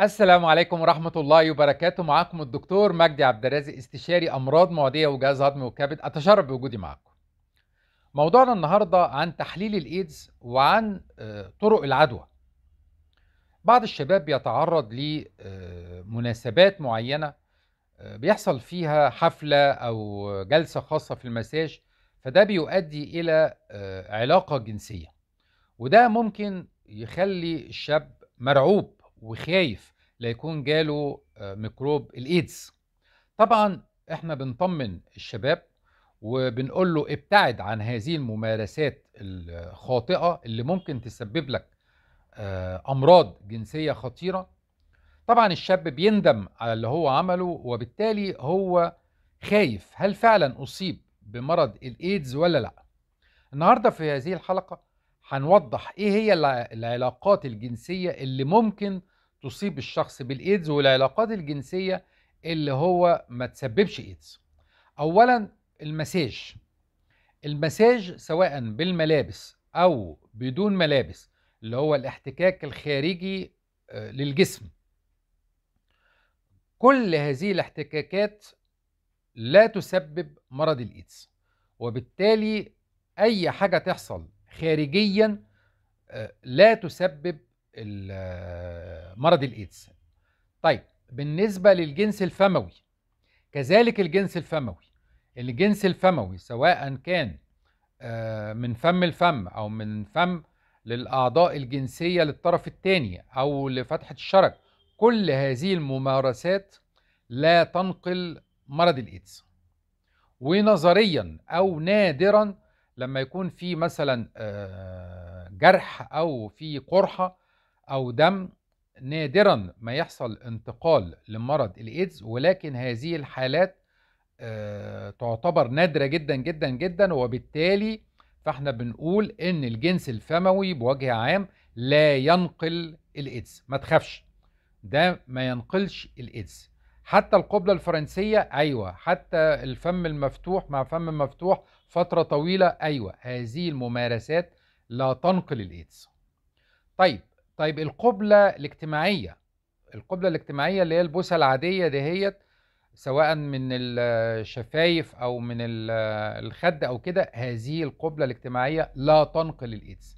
السلام عليكم ورحمة الله وبركاته معاكم الدكتور مجدي عبد الرازق استشاري أمراض معدية وجهاز هضمي وكبد أتشرف بوجودي معاكم موضوعنا النهاردة عن تحليل الإيدز وعن آه، طرق العدوى بعض الشباب بيتعرض لمناسبات معينة آه، بيحصل فيها حفلة أو جلسة خاصة في المساج فده بيؤدي إلى آه، علاقة جنسية وده ممكن يخلي الشاب مرعوب وخايف لا يكون جاله آه، ميكروب الايدز طبعا احنا بنطمن الشباب وبنقول له ابتعد عن هذه الممارسات الخاطئه اللي ممكن تسبب لك آه، امراض جنسيه خطيره طبعا الشاب بيندم على اللي هو عمله وبالتالي هو خايف هل فعلا اصيب بمرض الايدز ولا لا النهارده في هذه الحلقه هنوضح ايه هي العلاقات الجنسية اللي ممكن تصيب الشخص بالايدز والعلاقات الجنسية اللي هو ما تسببش ايدز اولا المساج المساج سواء بالملابس او بدون ملابس اللي هو الاحتكاك الخارجي آه، للجسم كل هذه الاحتكاكات لا تسبب مرض الايدز وبالتالي اي حاجه تحصل خارجيا آه، لا تسبب آه، مرض الايدز طيب بالنسبه للجنس الفموي كذلك الجنس الفموي الجنس الفموي سواء كان آه، من فم الفم او من فم للاعضاء الجنسيه للطرف الثاني او لفتحه الشرج كل هذه الممارسات لا تنقل مرض الايدز ونظريا او نادرا لما يكون في مثلا جرح او في قرحه او دم نادرا ما يحصل انتقال لمرض الايدز ولكن هذه الحالات تعتبر نادره جدا جدا جدا وبالتالي فاحنا بنقول ان الجنس الفموي بوجه عام لا ينقل الايدز ما تخافش ده ما ينقلش الايدز حتى القبلة الفرنسية أيوة حتى الفم المفتوح مع فم مفتوح فترة طويلة أيوة هذه الممارسات لا تنقل الإيدز طيب طيب القبلة الاجتماعية القبلة الاجتماعية اللي هي البوسة العادية دهيت سواء من الشفايف أو من الخد أو كده هذه القبلة الاجتماعية لا تنقل الإيدز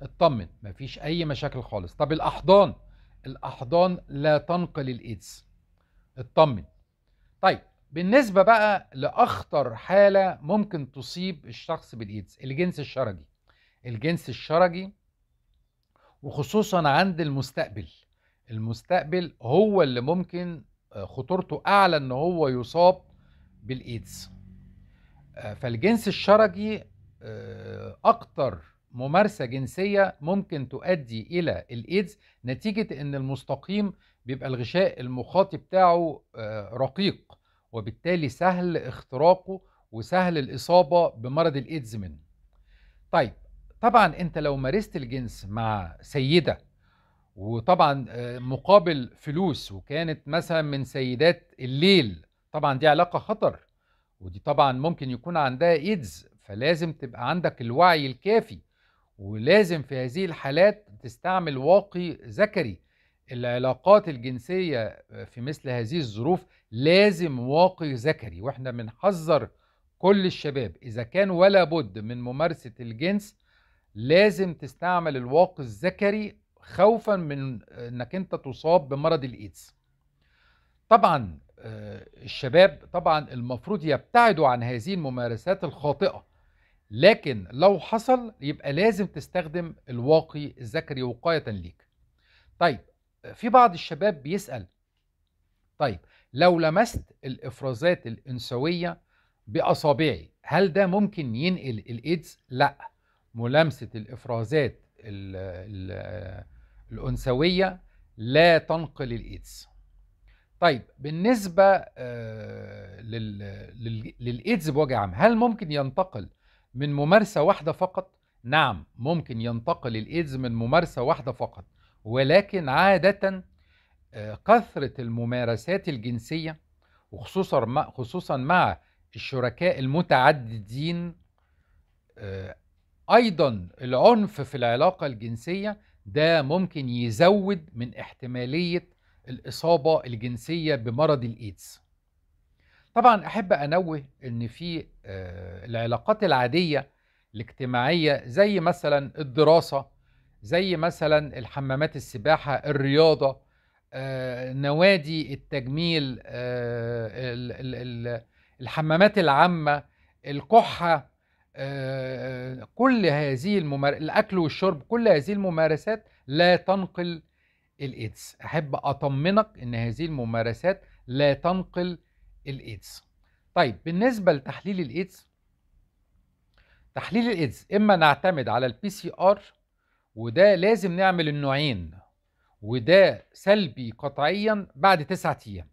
اطمن مفيش أي مشاكل خالص طب الأحضان الأحضان لا تنقل الإيدز اطمن طيب بالنسبه بقى لاخطر حاله ممكن تصيب الشخص بالايدز الجنس الشرجي الجنس الشرجي وخصوصا عند المستقبل المستقبل هو اللي ممكن آه، خطورته اعلى ان هو يصاب بالايدز آه، فالجنس الشرجي آه، اكتر ممارسه جنسيه ممكن تؤدي الى الايدز نتيجه ان المستقيم بيبقى الغشاء المخاطي بتاعه آه، رقيق وبالتالي سهل اختراقه وسهل الإصابة بمرض الإيدز منه طيب طبعا انت لو مارست الجنس مع سيدة وطبعا آه، مقابل فلوس وكانت مثلا من سيدات الليل طبعا دي علاقة خطر ودي طبعا ممكن يكون عندها ايدز فلازم تبقى عندك الوعي الكافي ولازم في هذه الحالات تستعمل واقي ذكري العلاقات الجنسية في مثل هذه الظروف لازم واقي ذكري واحنا بنحذر كل الشباب إذا كان ولا بد من ممارسة الجنس لازم تستعمل الواقي الذكري خوفا من انك انت تصاب بمرض الايدز طبعا آه، الشباب طبعا المفروض يبتعدوا عن هذه الممارسات الخاطئه لكن لو حصل يبقى لازم تستخدم الواقي الذكري وقايه ليك طيب في بعض الشباب بيسأل طيب لو لمست الإفرازات الأنثوية بأصابعي هل ده ممكن ينقل الإيدز؟ لا ملامسة الإفرازات الأنثوية لا تنقل الإيدز طيب بالنسبة آه، للإيدز بوجه عام هل ممكن ينتقل من ممارسة واحدة فقط؟ نعم ممكن ينتقل الإيدز من ممارسة واحدة فقط ولكن عادة آه، كثرة الممارسات الجنسية وخصوصا خصوصا مع الشركاء المتعددين آه، أيضا العنف في العلاقة الجنسية ده ممكن يزود من احتمالية الإصابة الجنسية بمرض الإيدز طبعا أحب أنوه أن في آه، العلاقات العادية الاجتماعية زي مثلا الدراسة زي مثلا الحمامات السباحه الرياضه آه، نوادي التجميل آه، الحمامات العامه القحه آه، كل هذه الممار... الاكل والشرب كل هذه الممارسات لا تنقل الايدز احب اطمنك ان هذه الممارسات لا تنقل الايدز طيب بالنسبه لتحليل الايدز تحليل الايدز اما نعتمد على البي سي ار وده لازم نعمل النوعين وده سلبي قطعيا بعد تسعة أيام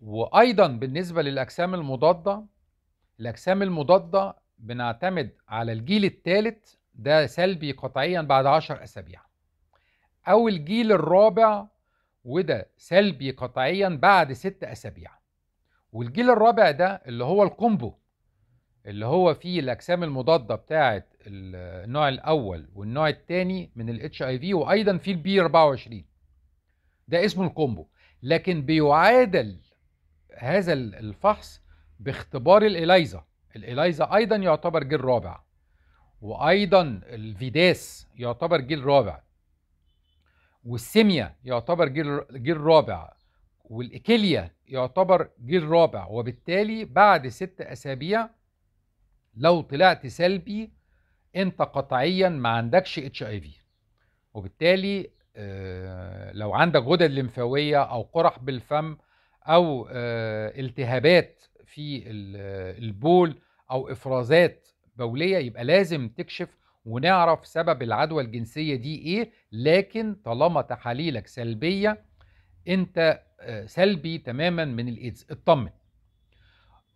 وأيضا بالنسبة للأجسام المضادة الأجسام المضادة بنعتمد على الجيل الثالث ده سلبي قطعيا بعد 10 أسابيع أو الجيل الرابع وده سلبي قطعيا بعد 6 أسابيع والجيل الرابع ده اللي هو الكومبو اللي هو فيه الأجسام المضادة بتاعة النوع الاول والنوع الثاني من الاتش اي في وايضا في البي 24 ده اسمه الكومبو لكن بيعادل هذا الفحص باختبار الاليزا الاليزا ايضا يعتبر جيل رابع وايضا الفيداس يعتبر جيل رابع والسيميا يعتبر جيل جيل رابع والايكيليا يعتبر جيل رابع وبالتالي بعد ست اسابيع لو طلعت سلبي انت قطعيا ما عندكش اتش اي في وبالتالي آه، لو عندك غدد لمفاويه او قرح بالفم او آه، التهابات في آه، البول او افرازات بوليه يبقى لازم تكشف ونعرف سبب العدوى الجنسيه دي ايه لكن طالما تحاليلك سلبيه انت سلبي تماما من الايدز اطمن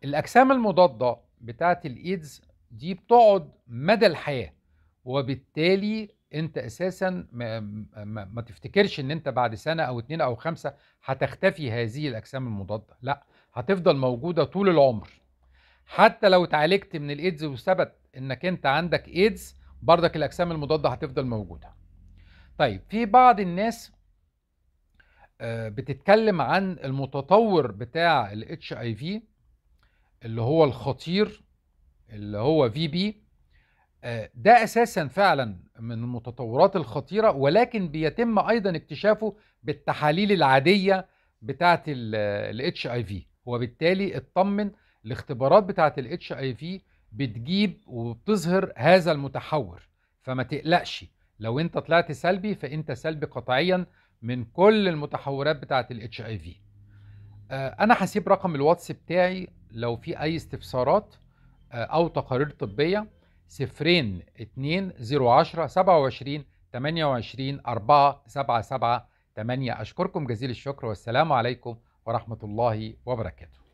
الاجسام المضاده بتاعه الايدز دي بتقعد مدى الحياه وبالتالي انت اساسا ما, ما, ما تفتكرش ان انت بعد سنه او اتنين او خمسه هتختفي هذه الاجسام المضاده لا هتفضل موجوده طول العمر حتى لو اتعالجت من الايدز وثبت انك انت عندك ايدز بردك الاجسام المضاده هتفضل موجوده طيب في بعض الناس آه، بتتكلم عن المتطور بتاع الاتش اي في اللي هو الخطير اللي هو في بي آه، ده اساسا فعلا من المتطورات الخطيره ولكن بيتم ايضا اكتشافه بالتحاليل العاديه بتاعه آه، الاتش اي في وبالتالي اطمن الاختبارات بتاعه الاتش اي في بتجيب وبتظهر هذا المتحور فما تقلقش لو انت طلعت سلبي فانت سلبي قطعيا من كل المتحورات بتاعه الاتش اي آه، في انا هسيب رقم الواتس بتاعي لو في اي استفسارات آه، أو تقارير طبية صفرين اتنين زيرو عشرة سبعة وعشرين تمانية وعشرين أربعة سبعة سبعة تمانية أشكركم جزيل الشكر والسلام عليكم ورحمة الله وبركاته